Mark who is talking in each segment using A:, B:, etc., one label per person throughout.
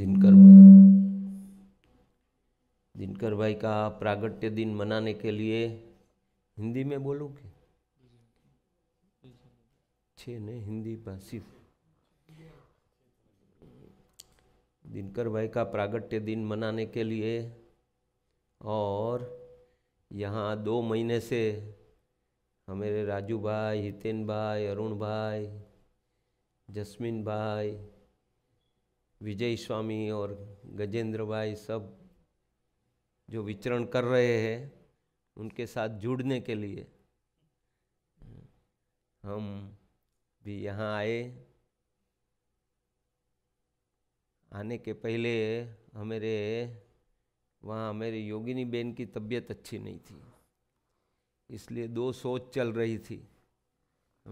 A: दिनकर दिनकर भाई का प्रागट्य दिन मनाने के लिए हिंदी में बोलूँ कि छे ने हिंदी पासिफ दिनकर भाई का प्रागट्य दिन मनाने के लिए और यहाँ दो महीने से हमारे राजू भाई हितेन भाई अरुण भाई जस्मिन भाई विजय स्वामी और गजेंद्र भाई सब जो विचरण कर रहे हैं उनके साथ जुड़ने के लिए हम भी यहाँ आए आने के पहले हमारे वहाँ मेरी योगिनी बहन की तबीयत अच्छी नहीं थी इसलिए दो सोच चल रही थी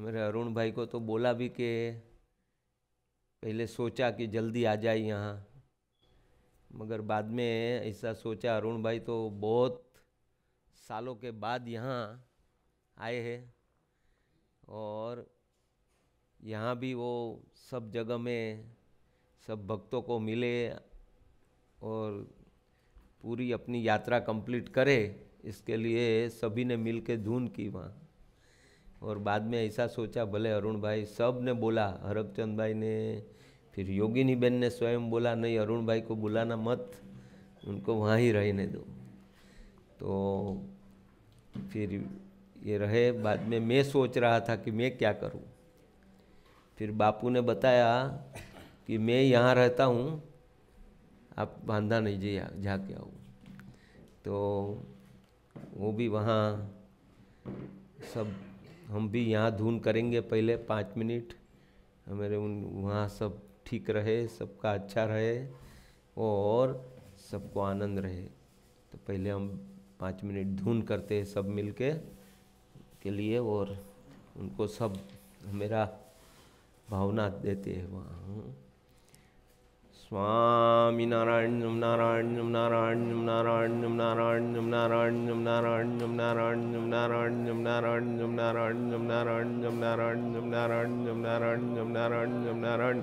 A: मेरे अरुण भाई को तो बोला भी कि पहले सोचा कि जल्दी आ जाए यहाँ मगर बाद में ऐसा सोचा अरुण भाई तो बहुत सालों के बाद यहाँ आए हैं और यहाँ भी वो सब जगह में सब भक्तों को मिले और पूरी अपनी यात्रा कंप्लीट करे इसके लिए सभी ने मिल के धुन की वहाँ और बाद में ऐसा सोचा भले अरुण भाई सब ने बोला हरकचंद भाई ने फिर योगिनी बहन ने स्वयं बोला नहीं अरुण भाई को बुलाना मत उनको वहाँ ही रहने दो तो फिर ये रहे बाद में मैं सोच रहा था कि मैं क्या करूँ फिर बापू ने बताया कि मैं यहाँ रहता हूँ आप बांधा नहीं जी जाके आओ तो वो भी वहाँ सब हम भी यहाँ धुन करेंगे पहले पाँच मिनट हमारे उन वहाँ सब ठीक रहे सबका अच्छा रहे और सबको आनंद रहे तो पहले हम पाँच मिनट धुन करते हैं सब मिलके के लिए और उनको सब मेरा भावना देते हैं वहाँ
B: स्वामी नारायण नम नारायण नम नारायण नम नारायण नम नारायण नम नारायण नम नारायण नम नारायण नम नारायण नम नारायण नम नारायण नम नारायण नम नारायण नम नारायण नम नारायण नम नारायण नम नारायण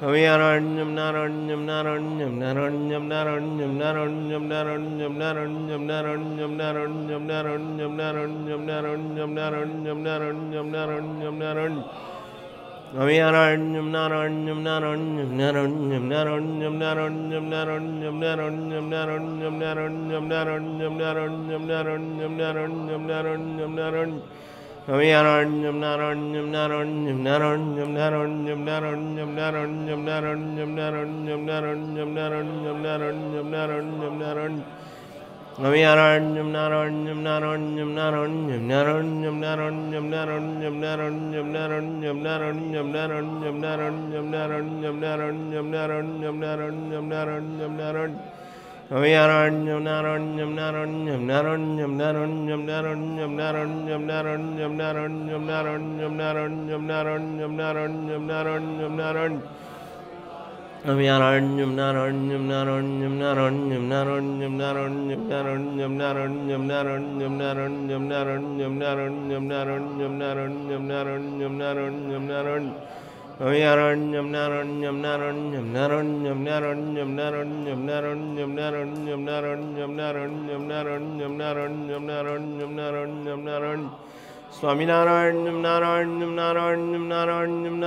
B: हमें नारण्यम नारण्यम नारण्यम नारण्यम नारण्यम नारण्यम नारण्यम नारण्यम नारण्यम नारण्यम नारण्यम नारण्यम नारण्यम नारण्यम नारण्यम नारण्य हमें नारण्यम नारण्यम नारण्यम नारण्यम नारण्यम नारण्यम नारण्यम नारण्यम नारण्यम नारण्यम नारण्यम नारण्यम नारण्यम नारण्यम नारण्यम नारण्य स्वामी नारायण्यम नारायण्यम नारायण्यम नारायण्यम नारायण्यम नारायण्यम नारायण्यम नारायण्यम नारायण्यम नारायण्यम नारायण्यम नारायण्यम नारायण्यम नारायण स्वामी नारायण्यम नारायण्यम नारायण्यम नारायण्यम नारायण्यम नारायण्यम नारायण्यम नारायण्यम नारायण्यम नारायण्यम नारायण्यम नारायण्यम नारायण्यम नारायण्यम नारायण्यम नारायण्यम नारायण्यम नारायण नारायण्यम नारायण्यम नारायण्यम नारायण्यम नारायण्यम नारायण्यम नारायण्यम नारायण्यम नारायण्यम नारायण्यम नारायण्यम नारायण्यम नारायण्यम नारायण्यम नारायण हम नारायण्यम नारायण्यम नारायण्यम नारायण्यम नारायण्यम नारायण्यम नारायण्यम नारायण्यम नारायण्यम नारायण्यम नारायण्यम नारायण्यम नारायण्यम नारायण्यम नारायण्यम नारायण्यम नारायण नारण्यम नारण्यम नारण्यम नारण्यम नारण्यम नारण्यम नारण्यम नारण्यम नारण्यम नारण्यम नारण्यम नारण्यम नारण्यम नारण्यम नारण्य स्वामीनारायण्यम नारायण्यम नारायण्यम नारायण्यम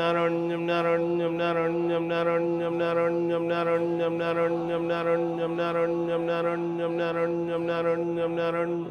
B: नारायण्यम नारायण्यम नारायण्यम नारायण्यम नारायण्यम नारायण्यम नारायण्यम नारायण्यम नारायण्यम नारायण्यम नारायण्यम नारायण्यम नारायण्यम नारायण्यम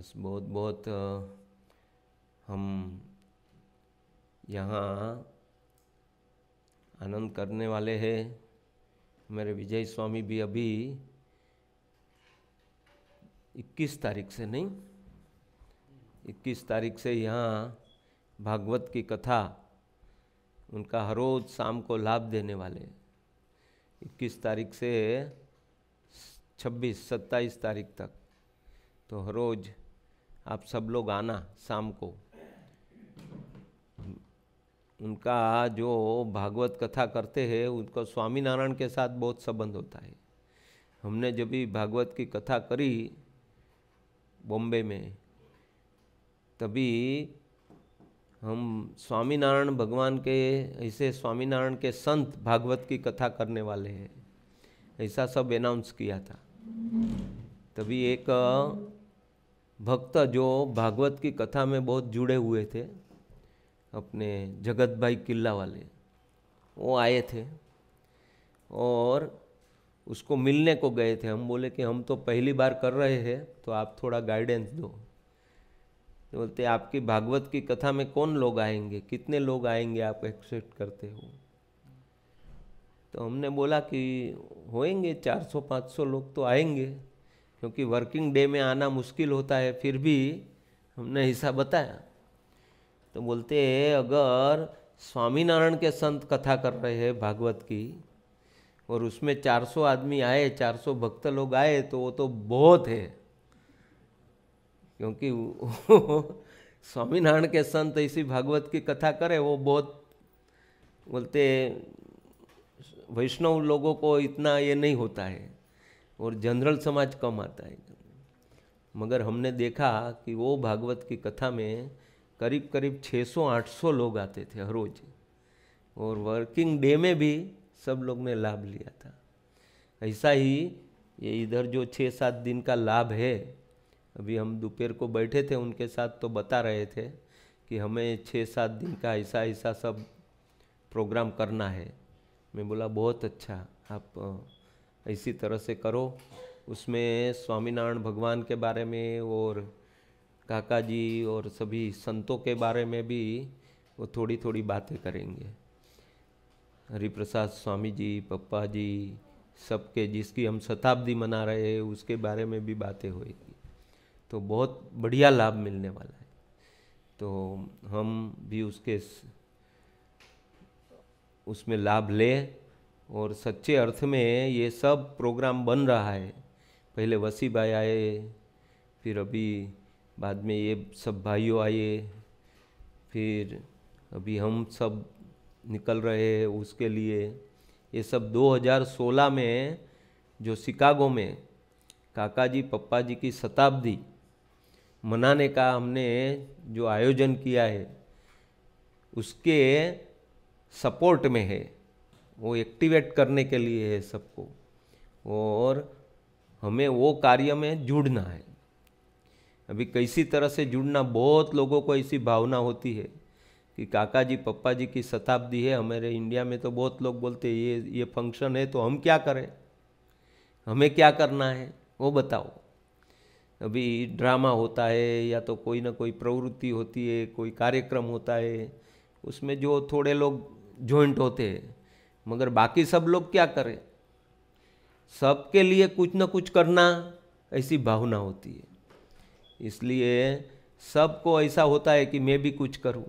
A: बस बहुत बहुत हम यहाँ आनंद करने वाले हैं मेरे विजय स्वामी भी अभी 21 तारीख से नहीं 21 तारीख से यहाँ भागवत की कथा उनका हर रोज शाम को लाभ देने वाले 21 तारीख से 26 27 तारीख तक तो हर रोज़ आप सब लोग आना शाम को उनका जो भागवत कथा करते हैं उनका स्वामीनारायण के साथ बहुत संबंध होता है हमने जब भी भागवत की कथा करी बॉम्बे में तभी हम स्वामीनारायण भगवान के ऐसे स्वामीनारायण के संत भागवत की कथा करने वाले हैं ऐसा सब अनाउंस किया था तभी एक भक्त जो भागवत की कथा में बहुत जुड़े हुए थे अपने जगत भाई किला वाले वो आए थे और उसको मिलने को गए थे हम बोले कि हम तो पहली बार कर रहे हैं तो आप थोड़ा गाइडेंस दो तो बोलते आपकी भागवत की कथा में कौन लोग आएंगे कितने लोग आएंगे आप एक्सेप्ट करते हो तो हमने बोला कि होएंगे 400-500 लोग तो आएंगे क्योंकि वर्किंग डे में आना मुश्किल होता है फिर भी हमने हिस्सा बताया तो बोलते अगर स्वामीनारायण के संत कथा कर रहे हैं भागवत की और उसमें 400 आदमी आए 400 भक्त लोग आए तो वो तो बहुत है क्योंकि स्वामीनारायण के संत ऐसी भागवत की कथा करे वो बहुत बोलते वैष्णव लोगों को इतना ये नहीं होता है और जनरल समाज कम आता है मगर हमने देखा कि वो भागवत की कथा में करीब करीब 600-800 लोग आते थे हर रोज़ और वर्किंग डे में भी सब लोग ने लाभ लिया था ऐसा ही ये इधर जो छः सात दिन का लाभ है अभी हम दोपहर को बैठे थे उनके साथ तो बता रहे थे कि हमें छः सात दिन का ऐसा ऐसा सब प्रोग्राम करना है मैं बोला बहुत अच्छा आप इसी तरह से करो उसमें स्वामीनारायण भगवान के बारे में और काका जी और सभी संतों के बारे में भी वो थोड़ी थोड़ी बातें करेंगे हरिप्रसाद स्वामी जी पप्पा जी सबके जिसकी हम शताब्दी मना रहे हैं उसके बारे में भी बातें होएगी तो बहुत बढ़िया लाभ मिलने वाला है तो हम भी उसके उसमें लाभ लें और सच्चे अर्थ में ये सब प्रोग्राम बन रहा है पहले वसी भाई आए फिर अभी बाद में ये सब भाइयों आए फिर अभी हम सब निकल रहे हैं उसके लिए ये सब 2016 में जो शिकागो में काका जी पप्पा जी की शताब्दी मनाने का हमने जो आयोजन किया है उसके सपोर्ट में है वो एक्टिवेट करने के लिए है सबको और हमें वो कार्य में जुड़ना है अभी कैसी तरह से जुड़ना बहुत लोगों को ऐसी भावना होती है कि काका जी पप्पा जी की शताब्दी है हमारे इंडिया में तो बहुत लोग बोलते हैं ये ये फंक्शन है तो हम क्या करें हमें क्या करना है वो बताओ अभी ड्रामा होता है या तो कोई ना कोई प्रवृत्ति होती है कोई कार्यक्रम होता है उसमें जो थोड़े लोग जॉइंट होते हैं मगर बाकी सब लोग क्या करें सबके लिए कुछ ना कुछ करना ऐसी भावना होती है इसलिए सबको ऐसा होता है कि मैं भी कुछ करूं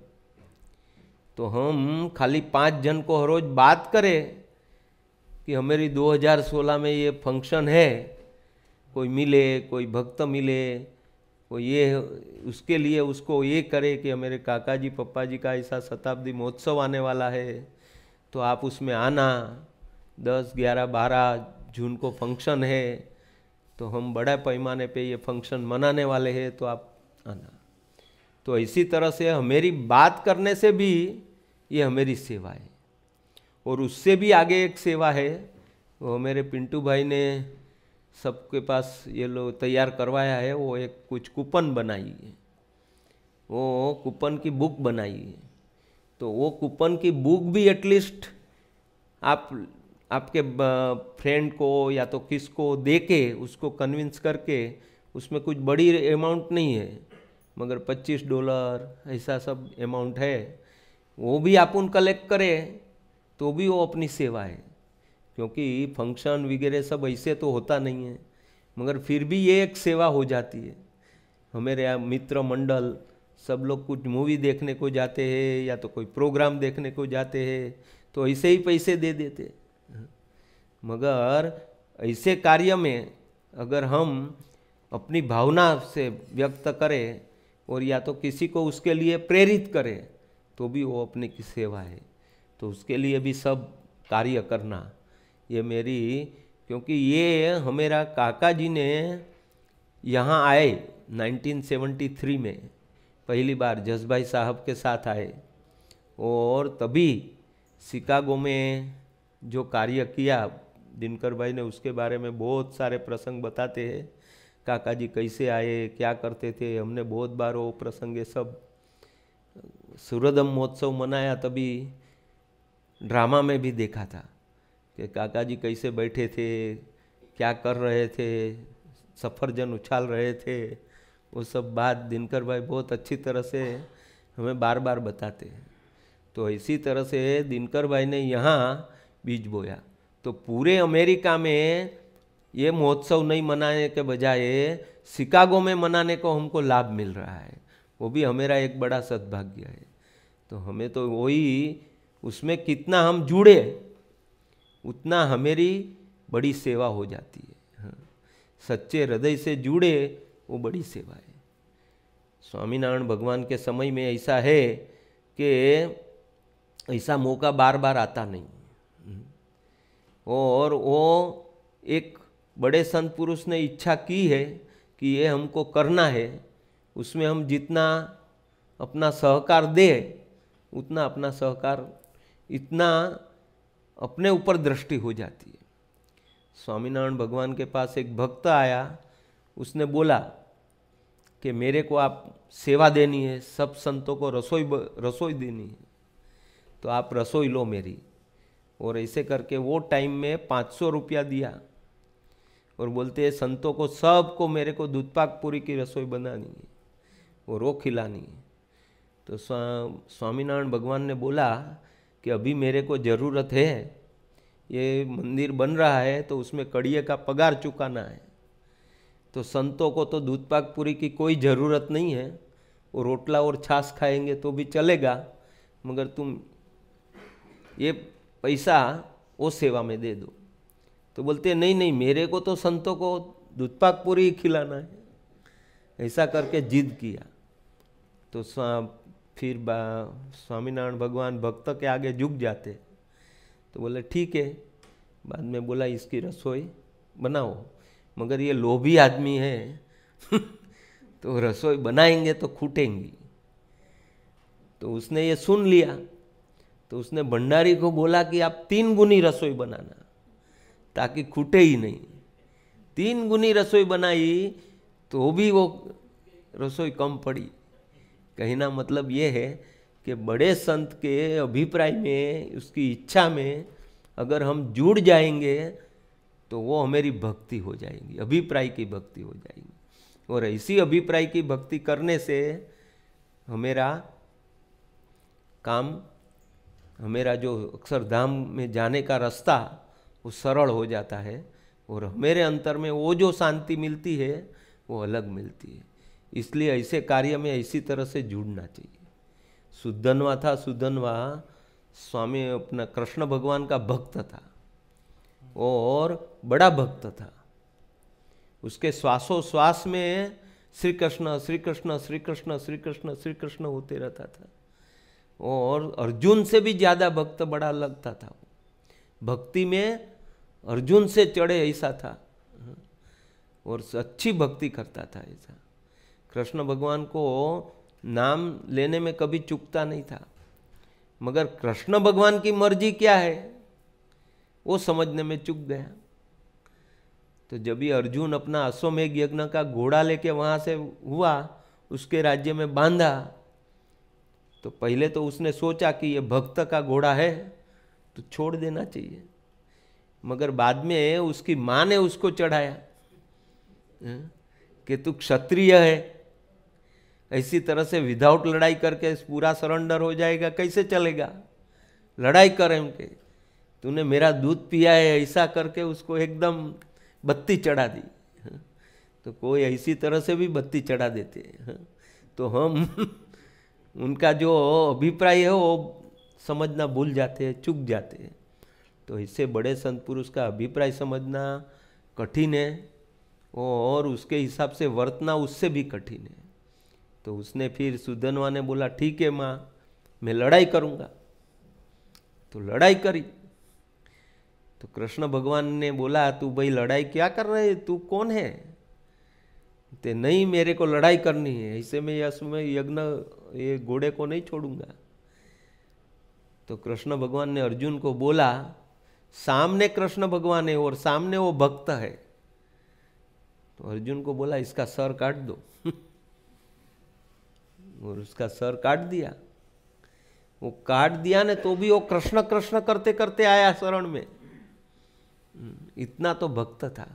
A: तो हम खाली पाँच जन को हर रोज बात करें कि हमारी 2016 में ये फंक्शन है कोई मिले कोई भक्त मिले कोई ये उसके लिए उसको ये करे कि हमारे काका जी पप्पा जी का ऐसा शताब्दी महोत्सव आने वाला है तो आप उसमें आना दस ग्यारह बारह जून को फंक्शन है तो हम बड़े पैमाने पे ये फंक्शन मनाने वाले हैं तो आप आना तो इसी तरह से हमेरी बात करने से भी ये हमेरी सेवा है और उससे भी आगे एक सेवा है वो मेरे पिंटू भाई ने सबके पास ये लोग तैयार करवाया है वो एक कुछ कूपन बनाई है वो कूपन की बुक बनाई है तो वो कूपन की बुक भी एटलीस्ट आप आपके फ्रेंड को या तो किस को दे के उसको कन्विंस करके उसमें कुछ बड़ी अमाउंट नहीं है मगर 25 डॉलर ऐसा सब अमाउंट है वो भी आप उन कलेक्ट करें तो भी वो अपनी सेवा है क्योंकि फंक्शन वगैरह सब ऐसे तो होता नहीं है मगर फिर भी ये एक सेवा हो जाती है हमारे मित्र मंडल सब लोग कुछ मूवी देखने को जाते हैं या तो कोई प्रोग्राम देखने को जाते हैं तो ऐसे ही पैसे दे देते मगर ऐसे कार्य में अगर हम अपनी भावना से व्यक्त करें और या तो किसी को उसके लिए प्रेरित करें तो भी वो अपने की सेवा है तो उसके लिए भी सब कार्य करना ये मेरी क्योंकि ये हमेरा काका जी ने यहाँ आए 1973 में पहली बार जसभाई साहब के साथ आए और तभी शिकागो में जो कार्य किया दिनकर भाई ने उसके बारे में बहुत सारे प्रसंग बताते हैं काका जी कैसे आए क्या करते थे हमने बहुत बार वो प्रसंग ये सब सूरदम महोत्सव मनाया तभी ड्रामा में भी देखा था कि काका जी कैसे बैठे थे क्या कर रहे थे सफ़रजन उछाल रहे थे वो सब बात दिनकर भाई बहुत अच्छी तरह से हमें बार बार बताते हैं तो इसी तरह से दिनकर भाई ने यहाँ बीज बोया तो पूरे अमेरिका में ये महोत्सव नहीं मनाने के बजाय शिकागो में मनाने को हमको लाभ मिल रहा है वो भी हमारा एक बड़ा सद्भाग्य है तो हमें तो वही उसमें कितना हम जुड़े उतना हमारी बड़ी सेवा हो जाती है हाँ। सच्चे हृदय से जुड़े वो बड़ी सेवा है स्वामीनारायण भगवान के समय में ऐसा है कि ऐसा मौका बार बार आता नहीं हम्म। और वो एक बड़े संत पुरुष ने इच्छा की है कि ये हमको करना है उसमें हम जितना अपना सहकार दे उतना अपना सहकार इतना अपने ऊपर दृष्टि हो जाती है स्वामीनारायण भगवान के पास एक भक्त आया उसने बोला कि मेरे को आप सेवा देनी है सब संतों को रसोई रसोई देनी है तो आप रसोई लो मेरी और ऐसे करके वो टाइम में पाँच सौ रुपया दिया और बोलते हैं संतों को सब को मेरे को दूध पाक पूरी की रसोई बनानी है और वो खिलानी है तो स्वा, स्वामीनारायण भगवान ने बोला कि अभी मेरे को ज़रूरत है ये मंदिर बन रहा है तो उसमें कड़िए का पगार चुकाना है तो संतों को तो दूध पाक पूरी की कोई ज़रूरत नहीं है वो रोटला और छाछ खाएंगे तो भी चलेगा मगर तुम ये पैसा वो सेवा में दे दो तो बोलते नहीं नहीं मेरे को तो संतों को दूध पाक पूरी ही खिलाना है ऐसा करके जिद किया तो फिर स्वामीनारायण भगवान भक्त के आगे झुक जाते तो बोले ठीक है बाद में बोला इसकी रसोई बनाओ मगर ये लोभी आदमी है तो रसोई बनाएंगे तो खूटेंगी तो उसने ये सुन लिया तो उसने भंडारी को बोला कि आप तीन गुनी रसोई बनाना ताकि खूटे ही नहीं तीन गुनी रसोई बनाई तो भी वो रसोई कम पड़ी कहना मतलब ये है कि बड़े संत के अभिप्राय में उसकी इच्छा में अगर हम जुड़ जाएंगे तो वो हमारी भक्ति हो जाएगी अभिप्राय की भक्ति हो जाएगी और इसी अभिप्राय की भक्ति करने से हमेरा काम हमेरा जो अक्षरधाम में जाने का रास्ता वो सरल हो जाता है और हमेरे अंतर में वो जो शांति मिलती है वो अलग मिलती है इसलिए ऐसे कार्य में इसी तरह से जुड़ना चाहिए सुद्धनवा था सुद्धनवा स्वामी अपना कृष्ण भगवान का भक्त था और बड़ा भक्त था उसके श्वासोश्वास में श्री कृष्ण श्री कृष्ण श्री कृष्ण श्री कृष्ण श्री कृष्ण होते रहता था और अर्जुन से भी ज़्यादा भक्त बड़ा लगता था भक्ति में अर्जुन से चढ़े ऐसा था और अच्छी भक्ति करता था ऐसा कृष्ण भगवान को नाम लेने में कभी चुकता नहीं था मगर कृष्ण भगवान की मर्जी क्या है वो समझने में चुक गया तो जब भी अर्जुन अपना अश्वमेघ यज्ञ का घोड़ा लेके वहाँ से हुआ उसके राज्य में बांधा तो पहले तो उसने सोचा कि ये भक्त का घोड़ा है तो छोड़ देना चाहिए मगर बाद में उसकी माँ ने उसको चढ़ाया हाँ, कि तू क्षत्रिय है ऐसी तरह से विदाउट लड़ाई करके पूरा सरेंडर हो जाएगा कैसे चलेगा लड़ाई करें उनके तूने मेरा दूध पिया है ऐसा करके उसको एकदम बत्ती चढ़ा दी हाँ? तो कोई ऐसी तरह से भी बत्ती चढ़ा देते हैं हाँ? तो हम उनका जो अभिप्राय है वो समझना भूल जाते हैं चूक जाते हैं तो इससे बड़े संत पुरुष का अभिप्राय समझना कठिन है और उसके हिसाब से वर्तना उससे भी कठिन है तो उसने फिर सुधनवा ने बोला ठीक है माँ मैं लड़ाई करूँगा तो लड़ाई करी तो कृष्ण भगवान ने बोला तू भाई लड़ाई क्या कर रहे है तू कौन है ते नहीं मेरे को लड़ाई करनी है ऐसे में यश में यज्ञ ये घोड़े को नहीं छोड़ूंगा तो कृष्ण भगवान ने अर्जुन को बोला सामने कृष्ण भगवान है और सामने वो भक्त है तो अर्जुन को बोला इसका सर काट दो और उसका सर काट दिया वो काट दिया ने तो भी वो कृष्ण कृष्ण करते करते आया शरण में इतना तो भक्त था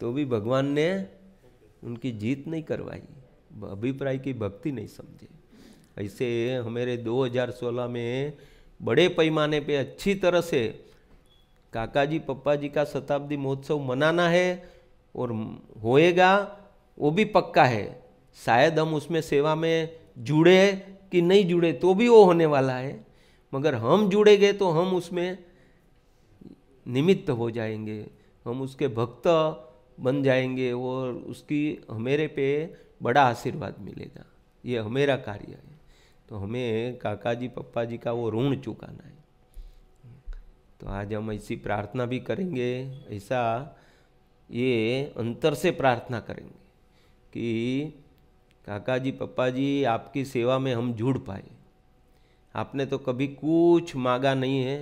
A: तो भी भगवान ने उनकी जीत नहीं करवाई अभिप्राय की भक्ति नहीं समझे ऐसे हमारे 2016 में बड़े पैमाने पे अच्छी तरह से काका जी पप्पा जी का शताब्दी महोत्सव मनाना है और होएगा वो भी पक्का है शायद हम उसमें सेवा में जुड़े कि नहीं जुड़े तो भी वो होने वाला है मगर हम जुड़ेंगे तो हम उसमें निमित्त हो जाएंगे हम उसके भक्त बन जाएंगे और उसकी हमेरे पे बड़ा आशीर्वाद मिलेगा ये हमेरा कार्य है तो हमें काका जी पप्पा जी का वो ऋण चुकाना है तो आज हम ऐसी प्रार्थना भी करेंगे ऐसा ये अंतर से प्रार्थना करेंगे कि काका जी पप्पा जी आपकी सेवा में हम जुड़ पाए आपने तो कभी कुछ मांगा नहीं है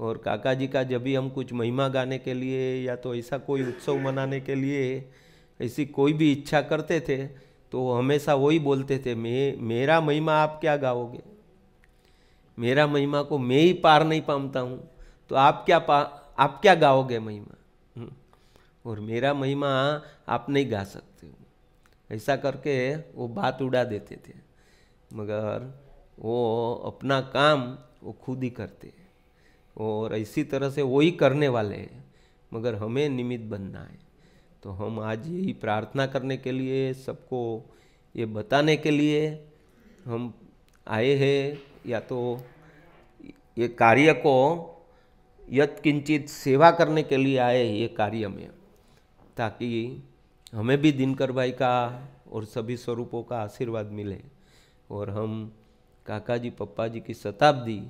A: और काका जी का जब भी हम कुछ महिमा गाने के लिए या तो ऐसा कोई उत्सव मनाने के लिए ऐसी कोई भी इच्छा करते थे तो हमेशा वही बोलते थे मे मेरा महिमा आप क्या गाओगे मेरा महिमा को मैं ही पार नहीं पाता हूँ तो आप क्या पा आप क्या गाओगे महिमा हम्म। और मेरा महिमा आप नहीं गा सकते हो ऐसा करके वो बात उड़ा देते थे मगर वो अपना काम वो खुद ही करते और इसी तरह से वही करने वाले हैं मगर हमें निमित्त बनना है तो हम आज यही प्रार्थना करने के लिए सबको ये बताने के लिए हम आए हैं या तो ये कार्य को यत्किंचित सेवा करने के लिए आए ये कार्य में ताकि हमें भी दिनकर भाई का और सभी स्वरूपों का आशीर्वाद मिले और हम काका जी पप्पा जी की शताब्दी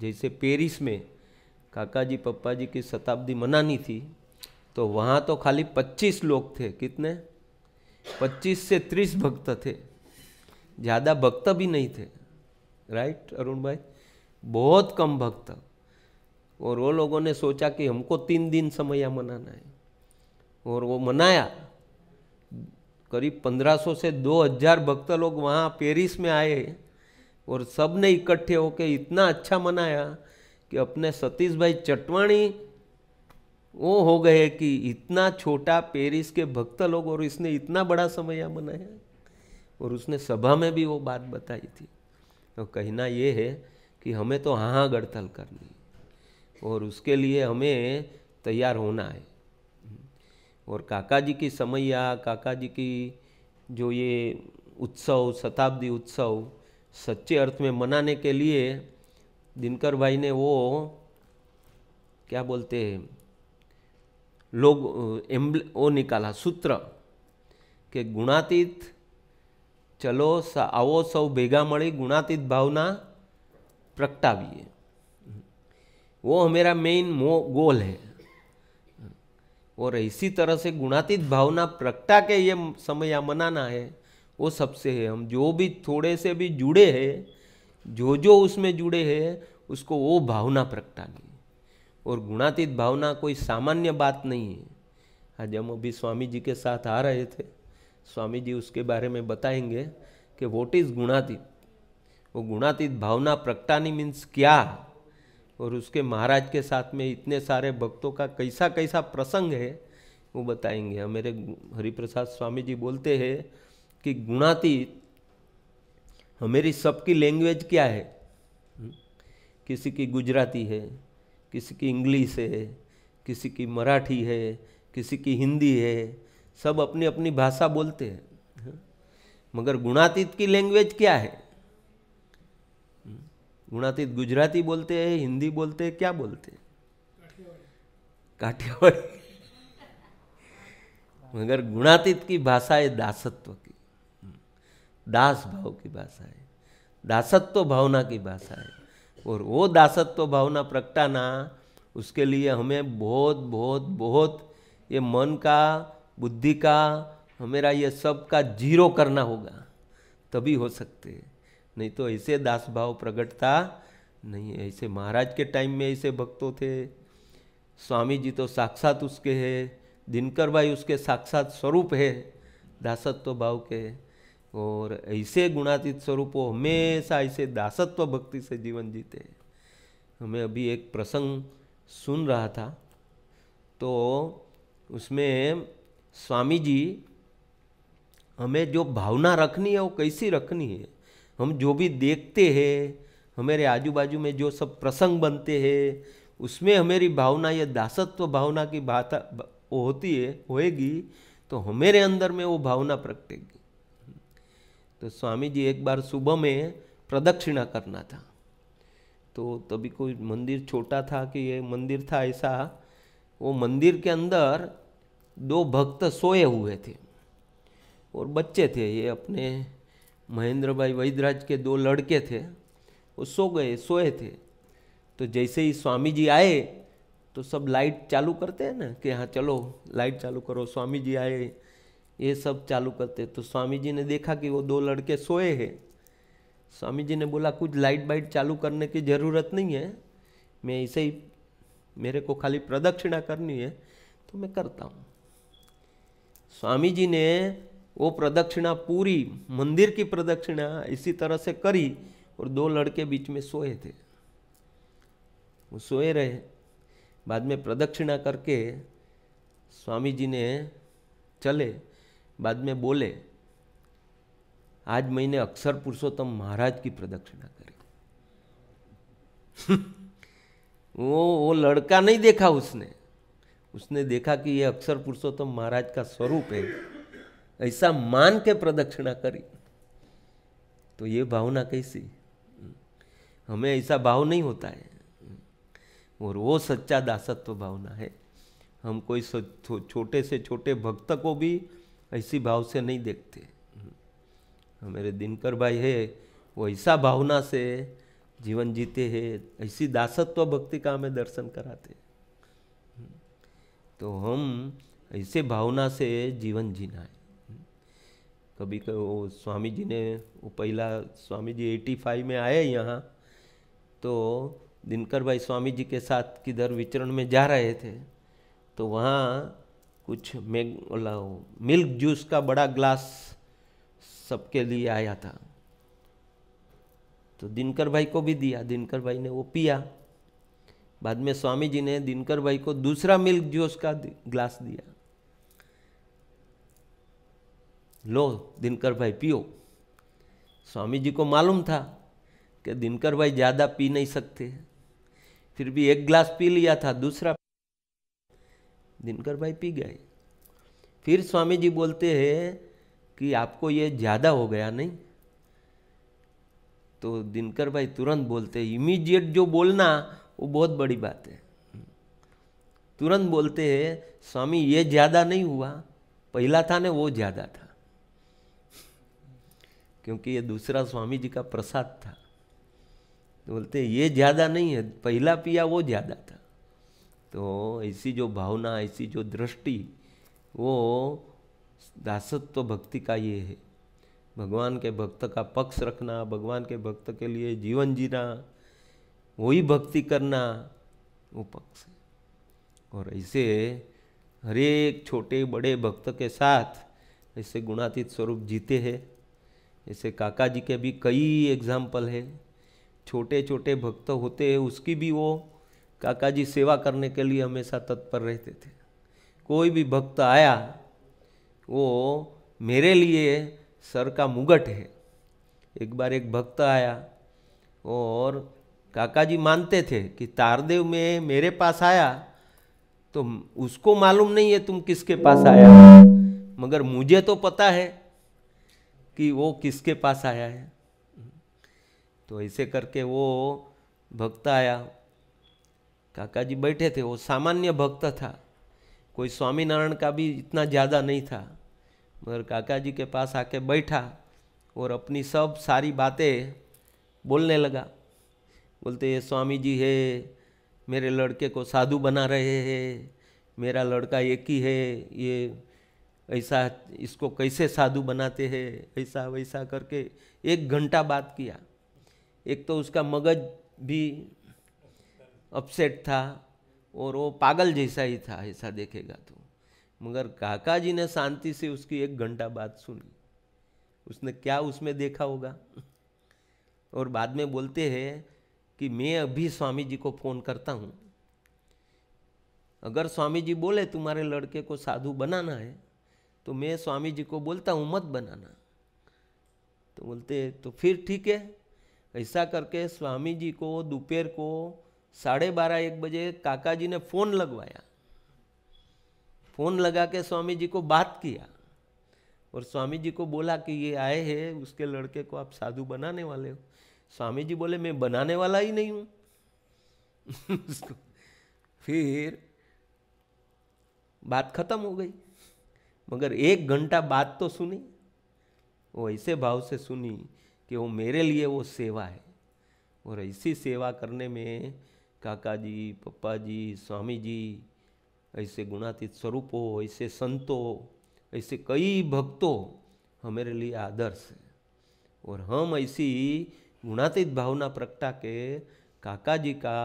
A: जैसे पेरिस में काका जी पप्पा जी की शताब्दी मनानी थी तो वहाँ तो खाली 25 लोग थे कितने 25 से 30 भक्त थे ज़्यादा भक्त भी नहीं थे राइट अरुण भाई बहुत कम भक्त और वो लोगों ने सोचा कि हमको तीन दिन समय मनाना है और वो मनाया करीब 1500 से 2000 भक्त लोग वहाँ पेरिस में आए और सब ने इकट्ठे होके इतना अच्छा मनाया कि अपने सतीश भाई चटवाणी वो हो गए कि इतना छोटा पेरिस के भक्त लोग और इसने इतना बड़ा समय मनाया और उसने सभा में भी वो बात बताई थी तो कहना ये है कि हमें तो हाँ हाँ गड़तल करनी और उसके लिए हमें तैयार होना है और काका जी की समैया काका जी की जो ये उत्सव शताब्दी उत्सव सच्चे अर्थ में मनाने के लिए दिनकर भाई ने वो क्या बोलते हैं लोग एम्बल वो निकाला सूत्र કે ગુણાતીત ચલો આવો સૌ भेगा मड़ी गुणातीत भावना પ્રગટાવીએ वो હમેરા मेन મો ગોલ હૈ और इसी तरह से गुणातीत भावना प्रगटा के ये समय समया मनाना है वो सबसे है हम जो भी थोड़े से भी जुड़े हैं जो जो उसमें जुड़े हैं उसको वो भावना प्रगटानी और गुणातीत भावना कोई सामान्य बात नहीं है आज हम अभी स्वामी जी के साथ आ रहे थे स्वामी जी उसके बारे में बताएंगे कि वॉट इज़ गुणातीत वो गुणातीत भावना प्रकटानी मीन्स क्या और उसके महाराज के साथ में इतने सारे भक्तों का कैसा कैसा प्रसंग है वो बताएंगे मेरे हरिप्रसाद स्वामी जी बोलते हैं कि गुणातीत हाँ, मेरी सबकी लैंग्वेज क्या है हम्म? किसी की गुजराती है किसी की इंग्लिश है किसी की मराठी है किसी की हिंदी है सब अपनी अपनी भाषा बोलते हैं हाँ? मगर गुणातीत की लैंग्वेज क्या है हम्म? गुणातीत गुजराती बोलते हैं हिंदी बोलते हैं क्या बोलते हैं काठियावाड़ी मगर गुणातीत की भाषा है दासत्व की दास भाव की भाषा है दासत्व भावना की भाषा है और वो दासत्व भावना प्रकटाना उसके लिए हमें बहुत बहुत बहुत ये मन का बुद्धि का हमारा ये सब का जीरो करना होगा तभी हो सकते हैं नहीं तो ऐसे दास भाव प्रकटता नहीं ऐसे महाराज के टाइम में ऐसे भक्तों थे स्वामी जी तो साक्षात उसके है दिनकर भाई उसके साक्षात स्वरूप है दासत्व भाव के और ऐसे गुणातीत स्वरूपों हमेशा ऐसे दासत्व भक्ति से जीवन जीते हैं हमें अभी एक प्रसंग सुन रहा था तो उसमें स्वामी जी हमें जो भावना रखनी है वो कैसी रखनी है हम जो भी देखते हैं हमारे आजू बाजू में जो सब प्रसंग बनते हैं उसमें हमारी भावना या दासत्व भावना की बात होती है होएगी तो हमारे अंदर में वो भावना प्रकटेगी तो स्वामी जी एक बार सुबह में प्रदक्षिणा करना था तो तभी कोई मंदिर छोटा था कि ये मंदिर था ऐसा वो मंदिर के अंदर दो भक्त सोए हुए थे और बच्चे थे ये अपने महेंद्र भाई वैदराज के दो लड़के थे वो सो गए सोए थे तो जैसे ही स्वामी जी आए तो सब लाइट चालू करते हैं ना कि हाँ चलो लाइट चालू करो स्वामी जी आए ये सब चालू करते तो स्वामी जी ने देखा कि वो दो लड़के सोए हैं स्वामी जी ने बोला कुछ लाइट बाइट चालू करने की ज़रूरत नहीं है मैं इसे ही मेरे को खाली प्रदक्षिणा करनी है तो मैं करता हूँ स्वामी जी ने वो प्रदक्षिणा पूरी मंदिर की प्रदक्षिणा इसी तरह से करी और दो लड़के बीच में सोए थे वो सोए रहे बाद में प्रदक्षिणा करके स्वामी जी ने चले बाद में बोले आज मैंने अक्षर पुरुषोत्तम महाराज की प्रदक्षिणा करी वो वो लड़का नहीं देखा उसने उसने देखा कि ये अक्षर पुरुषोत्तम महाराज का स्वरूप है ऐसा मान के प्रदक्षिणा करी तो ये भावना कैसी हमें ऐसा भाव नहीं होता है और वो सच्चा दासत्व भावना है हम कोई छोटे से छोटे भक्त को भी ऐसी भाव से नहीं देखते हमारे हाँ, दिनकर भाई है वो ऐसा भावना से जीवन जीते हैं ऐसी दासत्व भक्ति का हमें दर्शन कराते तो हम ऐसे भावना से जीवन जीना है कभी कभी वो स्वामी जी ने वो पहला स्वामी जी एटी फाइव में आए यहाँ तो दिनकर भाई स्वामी जी के साथ किधर विचरण में जा रहे थे तो वहाँ कुछ मैग मतलब मिल्क जूस का बड़ा ग्लास सबके लिए आया था तो दिनकर भाई को भी दिया दिनकर भाई ने वो पिया बाद में स्वामी जी ने दिनकर भाई को दूसरा मिल्क जूस का ग्लास दिया लो दिनकर भाई पियो स्वामी जी को मालूम था कि दिनकर भाई ज़्यादा पी नहीं सकते फिर भी एक ग्लास पी लिया था दूसरा दिनकर भाई पी गए फिर स्वामी जी बोलते हैं कि आपको ये ज़्यादा हो गया नहीं तो दिनकर भाई तुरंत बोलते इमीजिएट जो बोलना वो बहुत बड़ी बात है तुरंत बोलते हैं स्वामी ये ज़्यादा नहीं हुआ पहला था ना वो ज़्यादा था क्योंकि ये दूसरा स्वामी जी का प्रसाद था तो बोलते ये ज़्यादा नहीं है पहला पिया वो ज़्यादा था तो ऐसी जो भावना ऐसी जो दृष्टि वो दासत्व भक्ति का ये है भगवान के भक्त का पक्ष रखना भगवान के भक्त के लिए जीवन जीना वही भक्ति करना वो पक्ष है और ऐसे हर एक छोटे बड़े भक्त के साथ ऐसे गुणातीत स्वरूप जीते हैं ऐसे काका जी के भी कई एग्जाम्पल है छोटे छोटे भक्त होते हैं उसकी भी वो काका जी सेवा करने के लिए हमेशा तत्पर रहते थे कोई भी भक्त आया वो मेरे लिए सर का मुगट है एक बार एक भक्त आया और काका जी मानते थे कि तारदेव में मेरे पास आया तो उसको मालूम नहीं है तुम किसके पास आया मगर मुझे तो पता है कि वो किसके पास आया है तो ऐसे करके वो भक्त आया काका जी बैठे थे वो सामान्य भक्त था कोई स्वामीनारायण का भी इतना ज़्यादा नहीं था मगर काका जी के पास आके बैठा और अपनी सब सारी बातें बोलने लगा बोलते ये स्वामी जी है मेरे लड़के को साधु बना रहे हैं मेरा लड़का एक ही है ये ऐसा इसको कैसे साधु बनाते हैं ऐसा वैसा करके एक घंटा बात किया एक तो उसका मगज भी अपसेट था और वो पागल जैसा ही था ऐसा देखेगा तो मगर काका जी ने शांति से उसकी एक घंटा बात सुनी उसने क्या उसमें देखा होगा और बाद में बोलते हैं कि मैं अभी स्वामी जी को फ़ोन करता हूँ अगर स्वामी जी बोले तुम्हारे लड़के को साधु बनाना है तो मैं स्वामी जी को बोलता हूँ मत बनाना तो बोलते तो फिर ठीक है ऐसा करके स्वामी जी को दोपहर को साढ़े बारह एक बजे काका जी ने फ़ोन लगवाया फ़ोन लगा के स्वामी जी को बात किया और स्वामी जी को बोला कि ये आए हैं उसके लड़के को आप साधु बनाने वाले हो स्वामी जी बोले मैं बनाने वाला ही नहीं हूँ उसको फिर बात खत्म हो गई मगर एक घंटा बात तो सुनी वो ऐसे भाव से सुनी कि वो मेरे लिए वो सेवा है और ऐसी सेवा करने में काका जी पप्पा जी स्वामी जी ऐसे गुणातीत स्वरूपों ऐसे संतों ऐसे कई भक्तों हमारे लिए आदर्श है और हम ऐसी गुणातीत भावना प्रकटा के काका जी का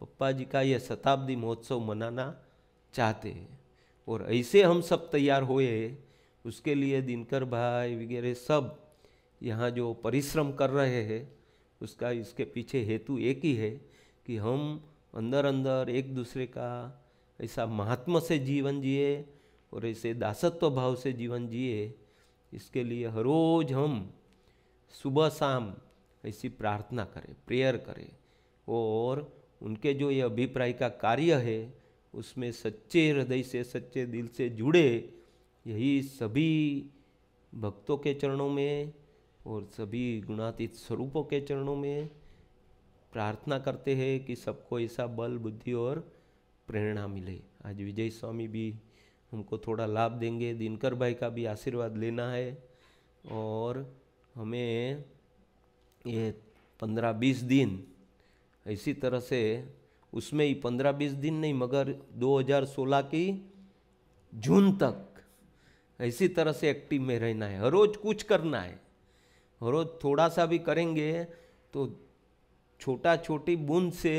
A: पप्पा जी का यह शताब्दी महोत्सव मनाना चाहते हैं और ऐसे हम सब तैयार हुए उसके लिए दिनकर भाई वगैरह सब यहाँ जो परिश्रम कर रहे हैं उसका इसके पीछे हेतु एक ही है कि हम अंदर अंदर एक दूसरे का ऐसा महात्मा से जीवन जिए और ऐसे दासत्व भाव से जीवन जिए इसके लिए हर रोज हम सुबह शाम ऐसी प्रार्थना करें प्रेयर करें और उनके जो ये अभिप्राय का कार्य है उसमें सच्चे हृदय से सच्चे दिल से जुड़े यही सभी भक्तों के चरणों में और सभी गुणातीत स्वरूपों के चरणों में प्रार्थना करते हैं कि सबको ऐसा बल बुद्धि और प्रेरणा मिले आज विजय स्वामी भी हमको थोड़ा लाभ देंगे दिनकर भाई का भी आशीर्वाद लेना है और हमें ये पंद्रह बीस दिन इसी तरह से उसमें ही पंद्रह बीस दिन नहीं मगर 2016 की जून तक इसी तरह से एक्टिव में रहना है हर रोज़ कुछ करना है हर रोज़ थोड़ा सा भी करेंगे तो छोटा छोटी बूंद से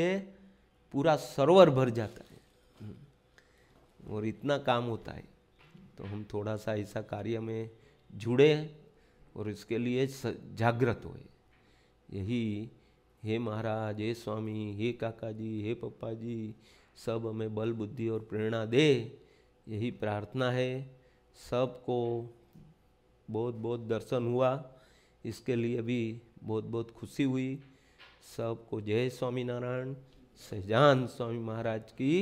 A: पूरा सरोवर भर जाता है हम्म। और इतना काम होता है तो हम थोड़ा सा ऐसा कार्य में जुड़े और इसके लिए जागृत होए यही हे महाराज हे स्वामी हे काका जी हे पप्पा जी सब हमें बल बुद्धि और प्रेरणा दे यही प्रार्थना है सबको बहुत बहुत दर्शन हुआ इसके लिए भी बहुत बहुत खुशी हुई सबको जय स्वामीनारायण सहजान स्वामी महाराज की